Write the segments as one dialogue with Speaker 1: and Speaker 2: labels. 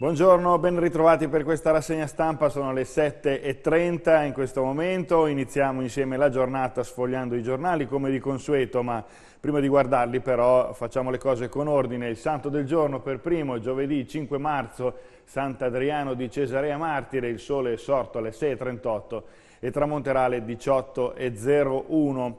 Speaker 1: Buongiorno, ben ritrovati per questa rassegna stampa, sono le 7.30 in questo momento, iniziamo insieme la giornata sfogliando i giornali come di consueto, ma prima di guardarli però facciamo le cose con ordine, il santo del giorno per primo, giovedì 5 marzo, Sant'Adriano di Cesarea Martire, il sole è sorto alle 6.38 e tramonterà alle 18.01.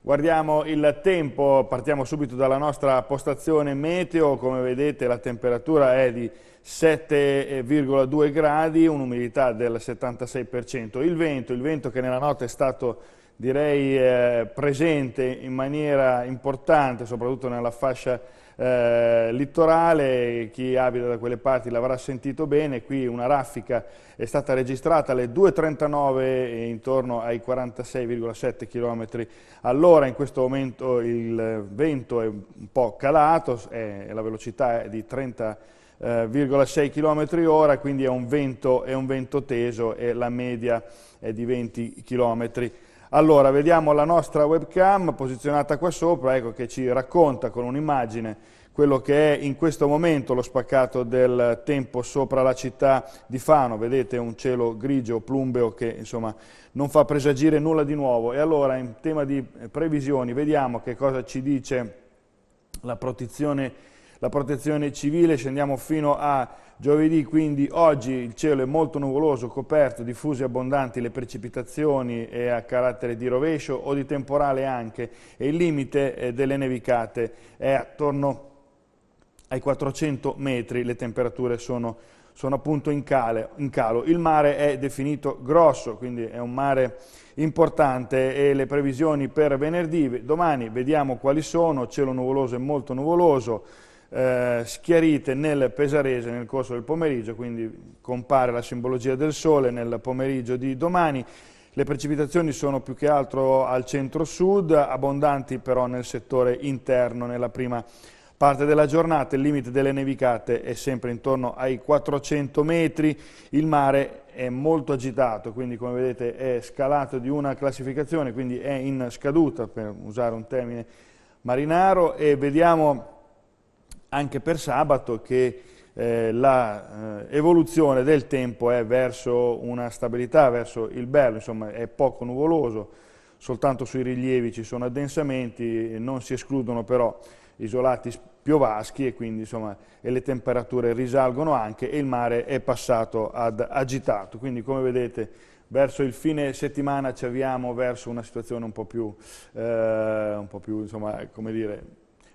Speaker 1: Guardiamo il tempo, partiamo subito dalla nostra postazione meteo, come vedete la temperatura è di 7,2 gradi, un'umidità del 76%. Il vento, il vento che nella notte è stato direi eh, presente in maniera importante, soprattutto nella fascia eh, littorale, chi abita da quelle parti l'avrà sentito bene, qui una raffica è stata registrata alle 2.39 intorno ai 46,7 km all'ora, in questo momento il vento è un po' calato, è, la velocità è di 30 km eh, km h quindi è un, vento, è un, vento, teso e la media è di 20 km. Allora, vediamo la nostra webcam posizionata qua sopra, ecco, che ci racconta con un'immagine quello che è in questo momento lo spaccato del tempo sopra la città di Fano, vedete un cielo grigio, plumbeo, che insomma non fa presagire nulla di nuovo. E allora in tema di eh, previsioni vediamo che cosa ci dice la protezione la protezione civile, scendiamo fino a giovedì, quindi oggi il cielo è molto nuvoloso, coperto, diffuse e abbondanti le precipitazioni e a carattere di rovescio o di temporale anche e il limite eh, delle nevicate è attorno ai 400 metri, le temperature sono sono appunto in, cale, in, calo. Il mare è definito grosso, quindi è un mare importante e le previsioni per venerdì, domani vediamo quali sono, cielo nuvoloso e molto nuvoloso, eh, schiarite nel Pesarese nel corso del pomeriggio, quindi compare la simbologia del sole nel pomeriggio di domani. Le precipitazioni sono più che altro al centro-sud, abbondanti però nel settore interno nella prima parte della giornata. Il limite delle nevicate è sempre intorno ai 400 metri, il mare è molto agitato, quindi come vedete è scalato di una classificazione, quindi è in scaduta, per usare un termine marinaro, e vediamo anche per sabato che eh, l'evoluzione eh, del tempo è verso una stabilità, verso il bello, insomma è poco nuvoloso, soltanto sui rilievi ci sono addensamenti, non si escludono però isolati piovaschi e quindi insomma e le temperature risalgono anche e il mare è passato ad agitato, quindi come vedete verso il fine settimana ci avviamo verso una situazione un po' più, eh, un po più insomma, come dire,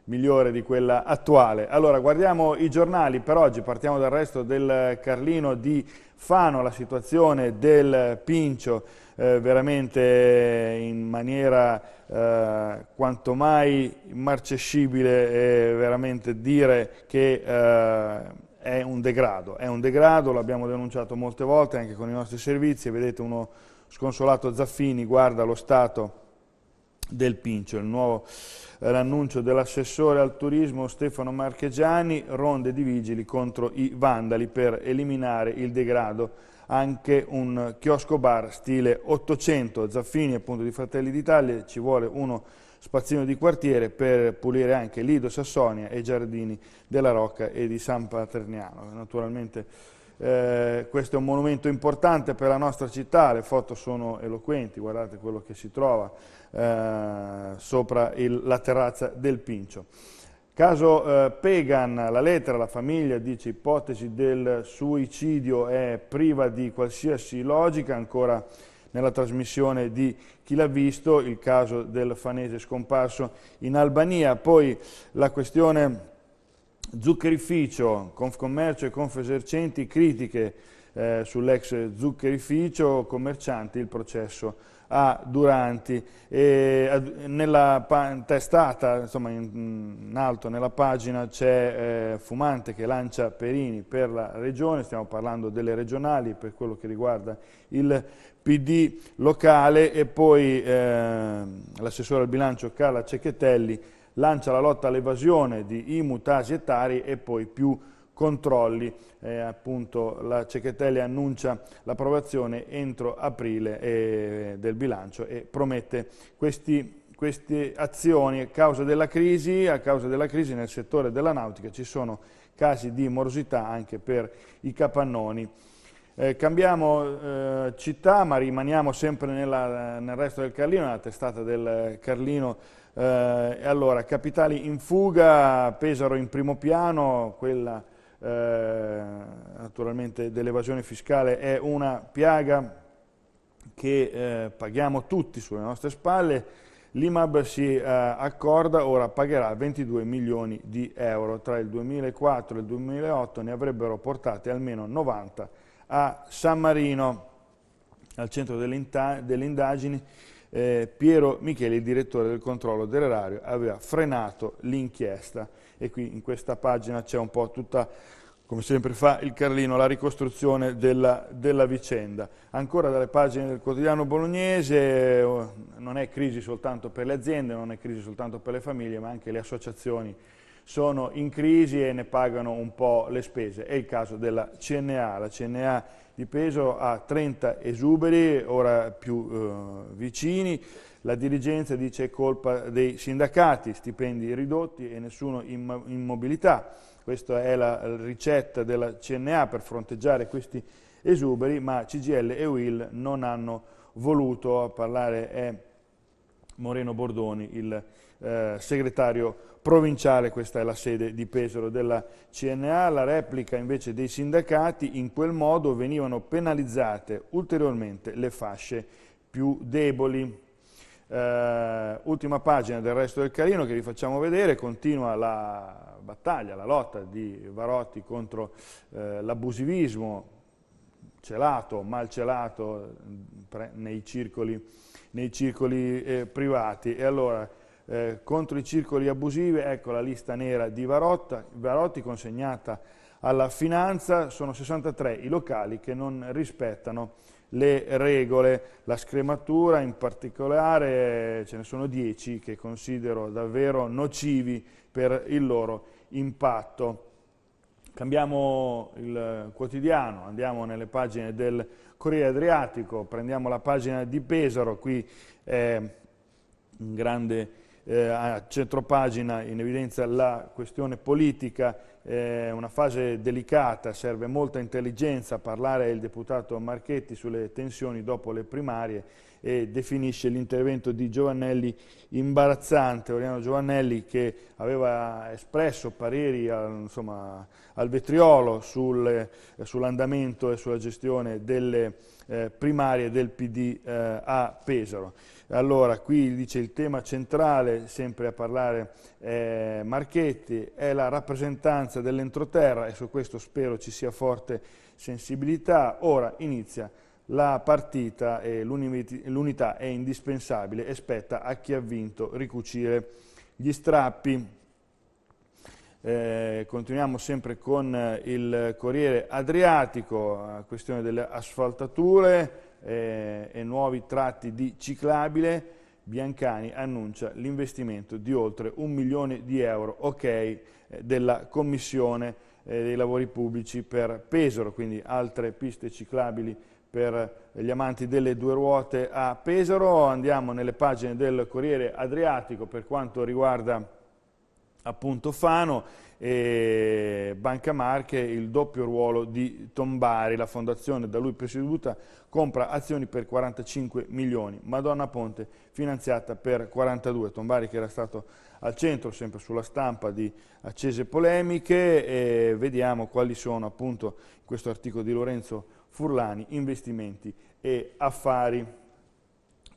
Speaker 1: migliore di quella attuale. Allora, guardiamo i giornali per oggi, partiamo dal resto del Carlino di Fano, la situazione del Pincio eh, veramente in maniera eh, quanto mai marcescibile e veramente dire che eh, è un degrado, è un degrado, l'abbiamo denunciato molte volte anche con i nostri servizi, vedete uno sconsolato Zaffini guarda lo Stato del Pincio, il nuovo l'annuncio dell'assessore al turismo Stefano Marchegiani, ronde di vigili contro i vandali per eliminare il degrado, anche un chiosco bar stile 800, Zaffini appunto di Fratelli d'Italia, ci vuole uno spazzino di quartiere per pulire anche Lido, Sassonia e i giardini della Rocca e di San Paterniano. Naturalmente eh, questo è un monumento importante per la nostra città, le foto sono eloquenti, guardate quello che si trova eh, sopra il, la terrazza del Pincio. Caso eh, Pagan, la lettera, la famiglia dice ipotesi del suicidio è priva di qualsiasi logica, ancora nella trasmissione di Chi l'ha visto, il caso del fanese scomparso in Albania. Poi la questione Zuccherificio, Confcommercio e Confesercenti, critiche eh, sull'ex zuccherificio, commercianti, il processo a Duranti. E, nella testata, insomma in, in, alto nella pagina c'è eh, Fumante che lancia Perini per la regione, stiamo parlando delle regionali per quello che riguarda il PD locale e poi eh, l'assessore al bilancio Carla Cecchetelli lancia la lotta all'evasione di IMU, Tasi e Tari e poi più controlli, eh, appunto la Cecchetelli annuncia l'approvazione entro aprile eh, del bilancio e promette questi, queste azioni a causa, crisi, a causa della crisi nel settore della nautica ci sono casi di morosità anche per i capannoni. Eh, cambiamo eh, città, ma rimaniamo sempre nella, nel resto del Carlino, nella testata del Carlino. Eh, allora, capitali in fuga, Pesaro in primo piano, quella eh, naturalmente dell'evasione fiscale è una piaga che eh, paghiamo tutti sulle nostre spalle. L'IMAB si eh, accorda, ora pagherà 22 milioni di euro. Tra il 2004 e il 2008 ne avrebbero portate almeno 90 milioni a San Marino, al centro delle, indagini, eh, Piero Micheli, il direttore del controllo dell'erario, aveva frenato l'inchiesta e qui in questa pagina c'è un po' tutta, come sempre fa il Carlino, la ricostruzione della, della vicenda. Ancora dalle pagine del quotidiano bolognese eh, non è crisi soltanto per le aziende, non è crisi soltanto per le famiglie, ma anche le associazioni sono in crisi e ne pagano un po' le spese. È il caso della CNA, la CNA di peso ha 30 esuberi, ora più eh, vicini, la dirigenza dice è colpa dei sindacati, stipendi ridotti e nessuno in, in mobilità. Questa è la ricetta della CNA per fronteggiare questi esuberi, ma CGL e UIL non hanno voluto parlare. È Moreno Bordoni, il eh, segretario provinciale, questa è la sede di Pesaro della CNA, la replica invece dei sindacati, in quel modo venivano penalizzate ulteriormente le fasce più deboli. Eh, ultima pagina del resto del Carino che vi facciamo vedere, continua la battaglia, la lotta di Varotti contro eh, l'abusivismo celato, malcelato nei circoli nei circoli eh, privati. E allora, eh, contro i circoli abusivi, ecco la lista nera di Varotta, Varotti consegnata alla finanza, sono 63 i locali che non rispettano le regole, la scrematura in particolare ce ne sono 10 che considero davvero nocivi per il loro impatto. Cambiamo il quotidiano, andiamo nelle pagine del Corriere Adriatico, prendiamo la pagina di Pesaro, qui è un grande eh, a centropagina in evidenza la questione politica, eh, una fase delicata, serve molta intelligenza, parlare il deputato Marchetti sulle tensioni dopo le primarie e definisce l'intervento di Giovannelli imbarazzante, Oriano Giovannelli che aveva espresso pareri al, insomma, al vetriolo sul, sull'andamento e sulla gestione delle eh, primarie del PD eh, a Pesaro. Allora, qui dice il tema centrale, sempre a parlare eh, Marchetti, è la rappresentanza dell'entroterra e su questo spero ci sia forte sensibilità. Ora inizia la partita e l'unità è indispensabile e spetta a chi ha vinto ricucire gli strappi. Eh, continuiamo sempre con il Corriere Adriatico, questione delle asfaltature, eh, e nuovi tratti di ciclabile, Biancani annuncia l'investimento di oltre un milione di euro, ok, eh, della Commissione eh, dei Lavori Pubblici per Pesaro, quindi altre piste ciclabili per gli amanti delle due ruote a Pesaro. Andiamo nelle pagine del Corriere Adriatico per quanto riguarda appunto Fano e Banca Marche il doppio ruolo di Tombari, la fondazione da lui presieduta compra azioni per 45 milioni, Madonna Ponte finanziata per 42, Tombari che era stato al centro sempre sulla stampa di accese polemiche e vediamo quali sono appunto questo articolo di Lorenzo Furlani investimenti e affari.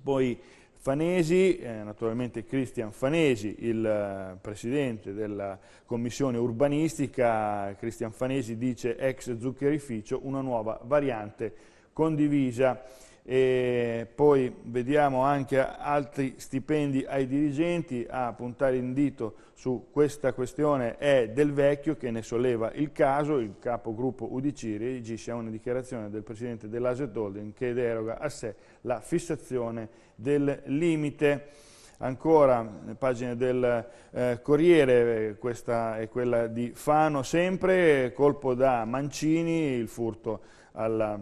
Speaker 1: Poi Fanesi, eh, naturalmente Cristian Fanesi, il eh, presidente della commissione urbanistica, Cristian Fanesi dice ex zuccherificio, una nuova variante condivisa e poi vediamo anche altri stipendi ai dirigenti, a puntare il dito su questa questione è Del Vecchio che ne solleva il caso, il capogruppo UDC reagisce a una dichiarazione del presidente dell'Aset Holding che deroga a sé la fissazione del limite. Ancora, le pagine del eh, Corriere, questa è quella di Fano sempre, colpo da Mancini, il furto alla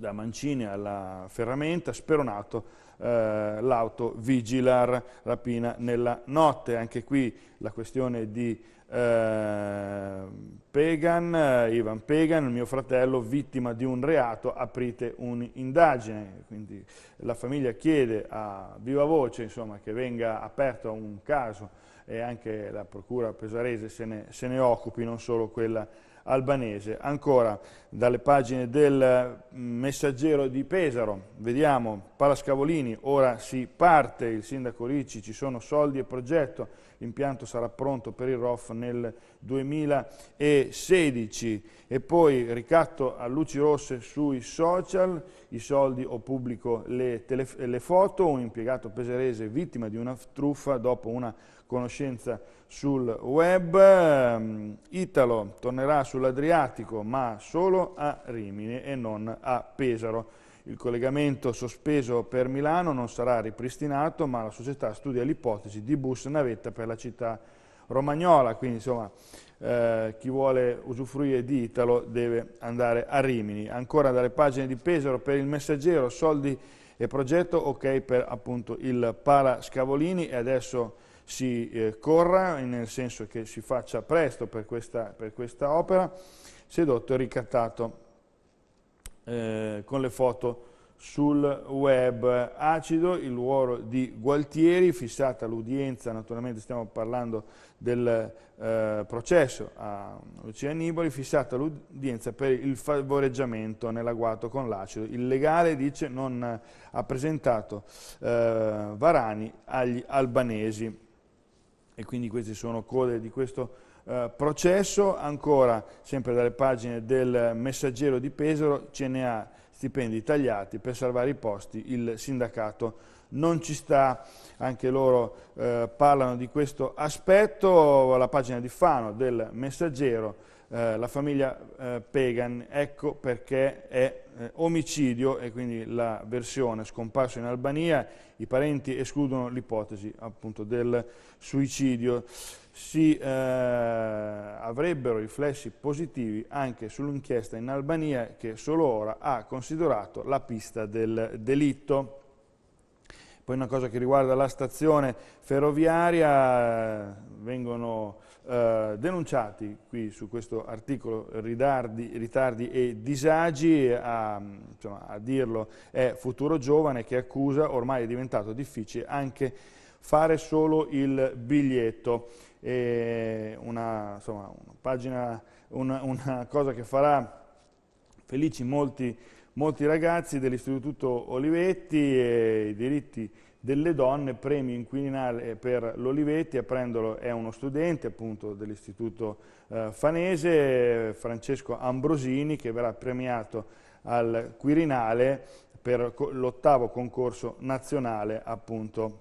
Speaker 1: da Mancini alla Ferramenta, speronato eh, l'auto Vigilar, rapina nella notte. Anche qui la questione di eh, Pegan, eh, Ivan Pegan, mio fratello, vittima di un reato, aprite un'indagine. Quindi la famiglia chiede a viva voce insomma, che venga aperto un caso e anche la procura pesarese se ne, se ne occupi, non solo quella albanese. Ancora, dalle pagine del mm, messaggero di Pesaro, vediamo Palascavolini, ora si parte, il sindaco Ricci, ci sono soldi e progetto, l'impianto sarà pronto per il ROF nel 2016. E poi ricatto a luci rosse sui social, i soldi o pubblico le, tele, le foto, un impiegato peserese vittima di una truffa dopo una conoscenza sul web. Mm, Italo tornerà sull'Adriatico, ma solo a Rimini e non a Pesaro. Il collegamento sospeso per Milano non sarà ripristinato, ma la società studia l'ipotesi di bus navetta per la città romagnola, quindi insomma eh, chi vuole usufruire di Italo deve andare a Rimini. Ancora dalle pagine di Pesaro per il messaggero, soldi e progetto ok per appunto il Pala Scavolini e adesso si eh, corra, nel senso che si faccia presto per questa, per questa opera, sedotto e ricattato eh, con le foto sul web acido, il ruolo di Gualtieri, fissata l'udienza, naturalmente stiamo parlando del eh, processo a Lucia Annibali, fissata l'udienza per il favoreggiamento nell'agguato con l'acido. Il legale dice non ha presentato eh, Varani agli albanesi e quindi queste sono code di questo eh, processo. Ancora, sempre dalle pagine del messaggero di Pesaro, ce ne ha stipendi tagliati per salvare i posti, il sindacato non ci sta, anche loro eh, parlano di questo aspetto, la pagina di Fano del messaggero, eh, la famiglia eh, Pagan, ecco perché è eh, omicidio e quindi la versione scomparso in Albania, i parenti escludono l'ipotesi appunto del suicidio. Si eh, avrebbero riflessi positivi anche sull'inchiesta in Albania che solo ora ha considerato la pista del delitto. Poi una cosa che riguarda la stazione ferroviaria, eh, vengono eh, denunciati qui su questo articolo ritardi, ritardi e disagi, a, insomma, a dirlo è Futuro Giovane che accusa ormai è diventato difficile anche fare solo il biglietto. Una, insomma, una, pagina, una, una, cosa che farà felici molti, molti ragazzi dell'Istituto Olivetti e i diritti delle donne, premio inquirinale per l'Olivetti, a prenderlo è uno studente appunto dell'Istituto eh, Fanese, Francesco Ambrosini, che verrà premiato al Quirinale per l'ottavo concorso nazionale appunto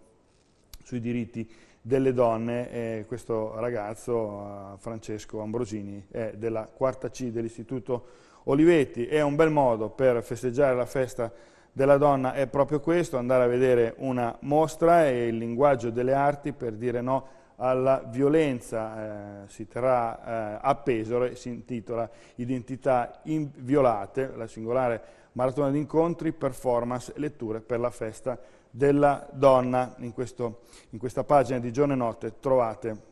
Speaker 1: sui diritti delle donne. Eh, questo ragazzo, eh, Francesco Ambrosini, è della quarta C dell'Istituto Olivetti. È un bel modo per festeggiare la festa della donna è proprio questo, andare a vedere una mostra e il linguaggio delle arti per dire no alla violenza. Eh, si terrà eh, a Pesaro e si intitola Identità inviolate, la singolare maratona di incontri, performance e letture per la festa della donna. In, questo, in questa pagina di giorno e notte trovate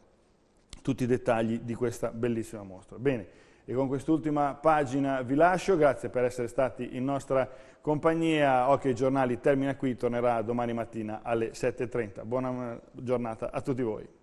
Speaker 1: tutti i dettagli di questa bellissima mostra. Bene. E con quest'ultima pagina vi lascio, grazie per essere stati in nostra compagnia. Occhio ai giornali termina qui, tornerà domani mattina alle 7.30. Buona eh, giornata a tutti voi.